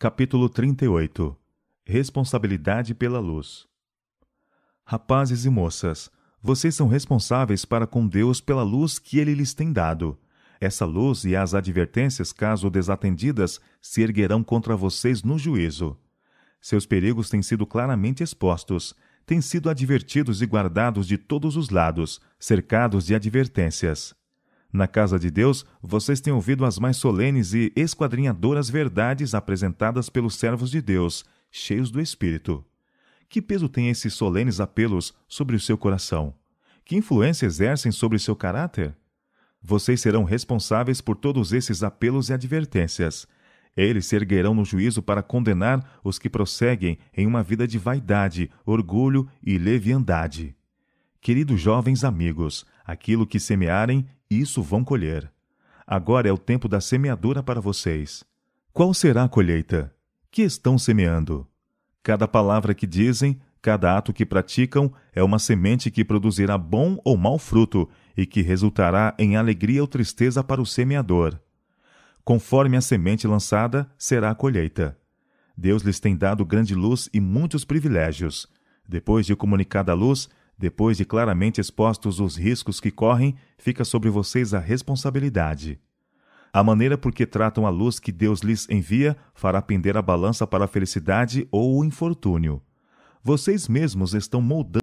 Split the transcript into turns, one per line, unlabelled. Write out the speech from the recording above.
Capítulo 38 Responsabilidade pela luz. Rapazes e moças, vocês são responsáveis para com Deus pela luz que ele lhes tem dado. Essa luz e as advertências, caso desatendidas, se erguerão contra vocês no juízo. Seus perigos têm sido claramente expostos, têm sido advertidos e guardados de todos os lados, cercados de advertências. Na casa de Deus, vocês têm ouvido as mais solenes e esquadrinhadoras verdades apresentadas pelos servos de Deus, cheios do Espírito. Que peso têm esses solenes apelos sobre o seu coração? Que influência exercem sobre seu caráter? Vocês serão responsáveis por todos esses apelos e advertências. Eles se erguerão no juízo para condenar os que prosseguem em uma vida de vaidade, orgulho e leviandade. Queridos jovens amigos, aquilo que semearem, isso vão colher. Agora é o tempo da semeadura para vocês. Qual será a colheita? Que estão semeando? Cada palavra que dizem, cada ato que praticam é uma semente que produzirá bom ou mau fruto e que resultará em alegria ou tristeza para o semeador. Conforme a semente lançada, será a colheita. Deus lhes tem dado grande luz e muitos privilégios. Depois de comunicada a luz, depois de claramente expostos os riscos que correm, fica sobre vocês a responsabilidade. A maneira por que tratam a luz que Deus lhes envia fará pender a balança para a felicidade ou o infortúnio. Vocês mesmos estão moldando